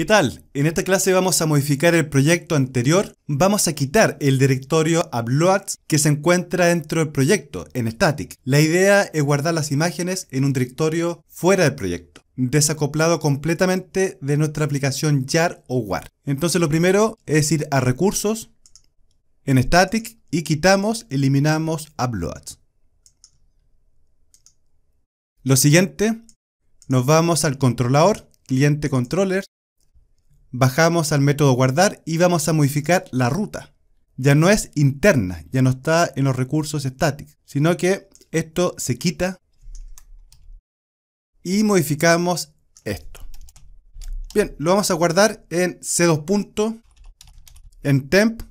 ¿Qué tal? En esta clase vamos a modificar el proyecto anterior. Vamos a quitar el directorio uploads que se encuentra dentro del proyecto, en static. La idea es guardar las imágenes en un directorio fuera del proyecto desacoplado completamente de nuestra aplicación jar o WAR. Entonces lo primero es ir a recursos, en static y quitamos, eliminamos uploads. Lo siguiente, nos vamos al controlador, cliente controller, bajamos al método guardar y vamos a modificar la ruta. Ya no es interna, ya no está en los recursos estáticos, sino que esto se quita y modificamos esto. Bien, lo vamos a guardar en c2. en temp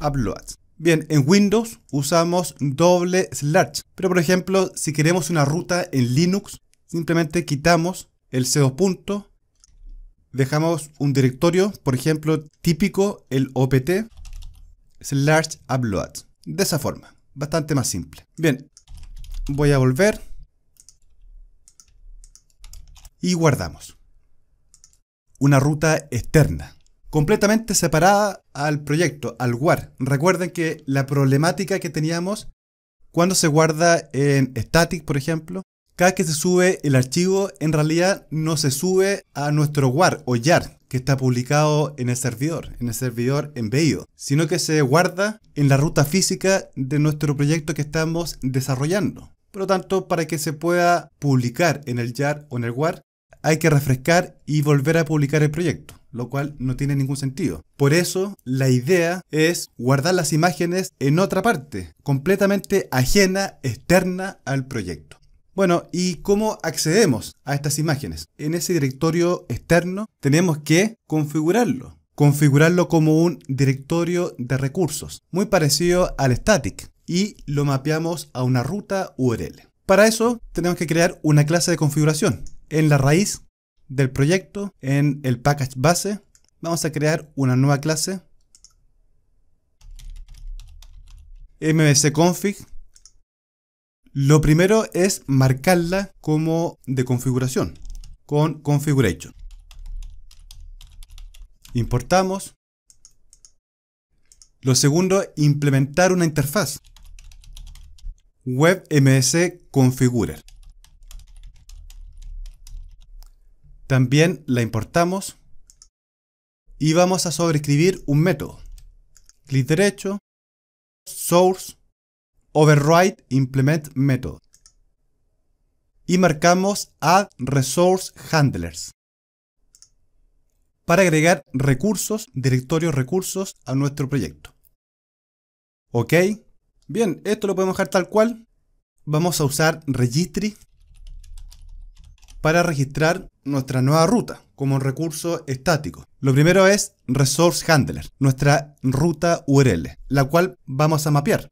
uploads. Bien, en Windows usamos doble slash, pero por ejemplo, si queremos una ruta en Linux, simplemente quitamos el c2 dejamos un directorio, por ejemplo, típico, el opt, slash upload. De esa forma, bastante más simple. Bien, voy a volver y guardamos. Una ruta externa, completamente separada al proyecto, al WAR. Recuerden que la problemática que teníamos cuando se guarda en static, por ejemplo, cada que se sube el archivo, en realidad no se sube a nuestro WAR o YAR que está publicado en el servidor, en el servidor embebido, sino que se guarda en la ruta física de nuestro proyecto que estamos desarrollando. Por lo tanto, para que se pueda publicar en el YAR o en el WAR, hay que refrescar y volver a publicar el proyecto, lo cual no tiene ningún sentido. Por eso, la idea es guardar las imágenes en otra parte, completamente ajena, externa al proyecto. Bueno, ¿y cómo accedemos a estas imágenes? En ese directorio externo tenemos que configurarlo. Configurarlo como un directorio de recursos, muy parecido al static, y lo mapeamos a una ruta URL. Para eso tenemos que crear una clase de configuración. En la raíz del proyecto, en el package base, vamos a crear una nueva clase mbcconfig lo primero es marcarla como de configuración, con configuration. Importamos. Lo segundo, implementar una interfaz. WebMS Configurer. También la importamos y vamos a sobreescribir un método. Clic derecho, source, override implement method y marcamos add resource handlers para agregar recursos, directorios recursos a nuestro proyecto. Ok, bien, esto lo podemos dejar tal cual. Vamos a usar registry para registrar nuestra nueva ruta como recurso estático. Lo primero es resource handler, nuestra ruta URL, la cual vamos a mapear.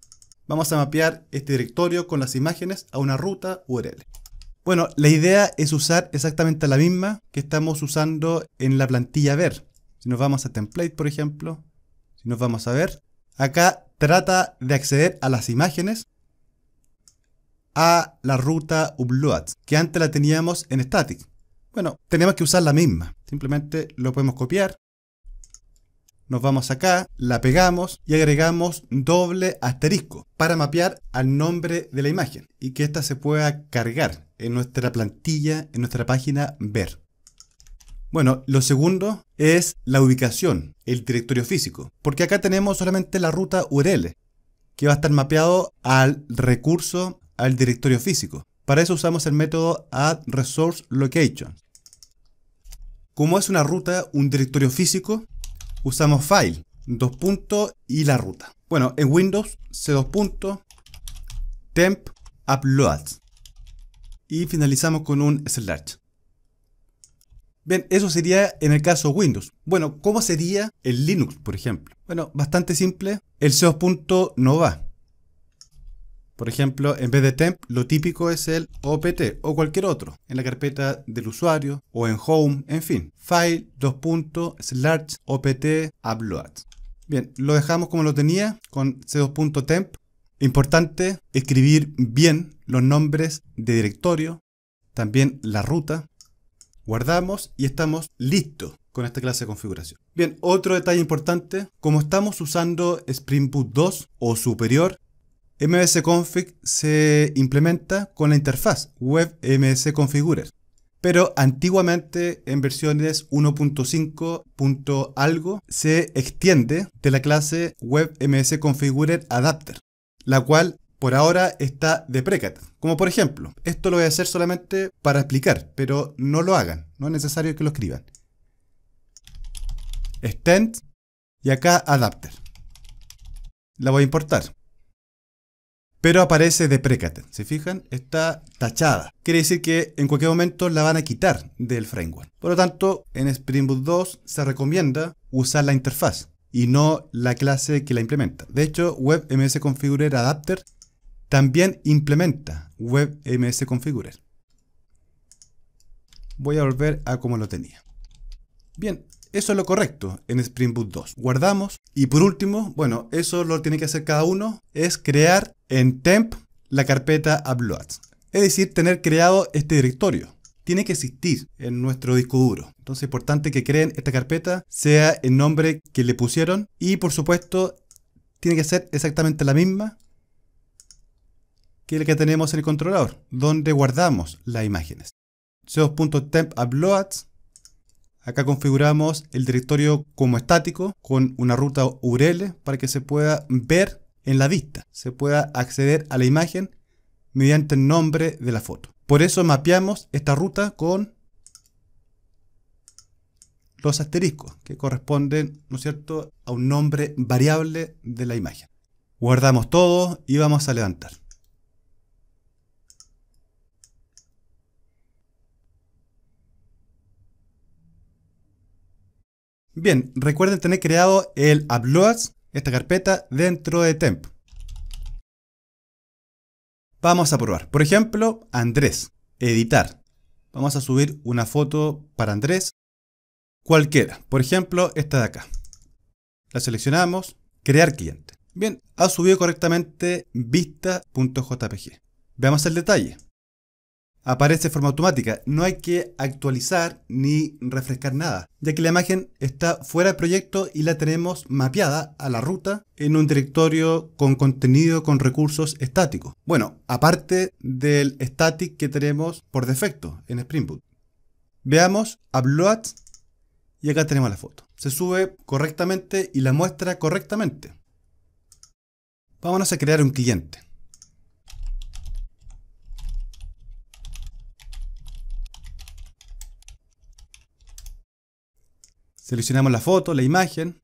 Vamos a mapear este directorio con las imágenes a una ruta URL. Bueno, la idea es usar exactamente la misma que estamos usando en la plantilla ver. Si nos vamos a template, por ejemplo, si nos vamos a ver, acá trata de acceder a las imágenes a la ruta upload, que antes la teníamos en static. Bueno, tenemos que usar la misma. Simplemente lo podemos copiar, nos vamos acá, la pegamos y agregamos doble asterisco para mapear al nombre de la imagen y que ésta se pueda cargar en nuestra plantilla, en nuestra página ver. Bueno, lo segundo es la ubicación, el directorio físico, porque acá tenemos solamente la ruta URL, que va a estar mapeado al recurso, al directorio físico. Para eso usamos el método add resource location. Como es una ruta, un directorio físico, usamos File, dos puntos y la ruta. Bueno, en Windows, C dos Temp, uploads Y finalizamos con un Slash. Bien, eso sería en el caso Windows. Bueno, ¿cómo sería el Linux, por ejemplo? Bueno, bastante simple. El C2 no va. Por ejemplo, en vez de temp, lo típico es el OPT o cualquier otro, en la carpeta del usuario o en home, en fin. File, dos OPT, upload. Bien, lo dejamos como lo tenía con c2.temp. Importante escribir bien los nombres de directorio, también la ruta. Guardamos y estamos listos con esta clase de configuración. Bien, otro detalle importante, como estamos usando Spring Boot 2 o superior, MS Config se implementa con la interfaz WebMS Configurer, pero antiguamente en versiones 1.5. algo se extiende de la clase WebMS Configurer Adapter, la cual por ahora está deprecata. Como por ejemplo, esto lo voy a hacer solamente para explicar, pero no lo hagan, no es necesario que lo escriban. Extend y acá Adapter. La voy a importar pero aparece deprecated. ¿Se fijan? Está tachada. Quiere decir que en cualquier momento la van a quitar del framework. Por lo tanto, en Spring Boot 2 se recomienda usar la interfaz y no la clase que la implementa. De hecho, WebMS Configurer Adapter también implementa WebMS Configurer. Voy a volver a como lo tenía. Bien, eso es lo correcto en Spring Boot 2. Guardamos y por último, bueno, eso lo tiene que hacer cada uno, es crear en temp la carpeta uploads. Es decir, tener creado este directorio. Tiene que existir en nuestro disco duro. Entonces es importante que creen esta carpeta, sea el nombre que le pusieron y por supuesto tiene que ser exactamente la misma que la que tenemos en el controlador, donde guardamos las imágenes. 2temp uploads Acá configuramos el directorio como estático con una ruta URL para que se pueda ver en la vista, se pueda acceder a la imagen mediante el nombre de la foto. Por eso mapeamos esta ruta con los asteriscos que corresponden, ¿no es cierto?, a un nombre variable de la imagen. Guardamos todo y vamos a levantar. Bien, recuerden tener creado el uploads, esta carpeta, dentro de temp. Vamos a probar. Por ejemplo, Andrés, editar. Vamos a subir una foto para Andrés, cualquiera. Por ejemplo, esta de acá. La seleccionamos, crear cliente. Bien, ha subido correctamente vista.jpg. Veamos el detalle aparece de forma automática. No hay que actualizar ni refrescar nada, ya que la imagen está fuera del proyecto y la tenemos mapeada a la ruta en un directorio con contenido con recursos estáticos. Bueno, aparte del static que tenemos por defecto en Spring Boot. Veamos upload y acá tenemos la foto. Se sube correctamente y la muestra correctamente. Vámonos a crear un cliente. Seleccionamos la foto, la imagen.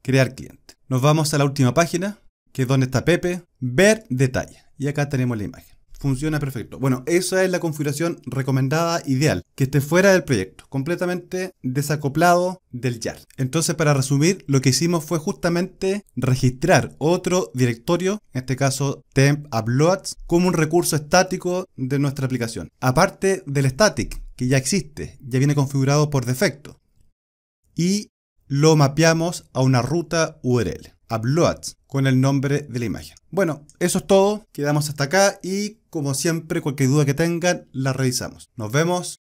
Crear cliente. Nos vamos a la última página, que es donde está Pepe. Ver detalle. Y acá tenemos la imagen. Funciona perfecto. Bueno, esa es la configuración recomendada ideal, que esté fuera del proyecto, completamente desacoplado del jar Entonces, para resumir, lo que hicimos fue justamente registrar otro directorio, en este caso temp uploads, como un recurso estático de nuestra aplicación. Aparte del static, que ya existe, ya viene configurado por defecto. Y lo mapeamos a una ruta URL, a uploads, con el nombre de la imagen. Bueno, eso es todo, quedamos hasta acá y como siempre cualquier duda que tengan la revisamos. Nos vemos.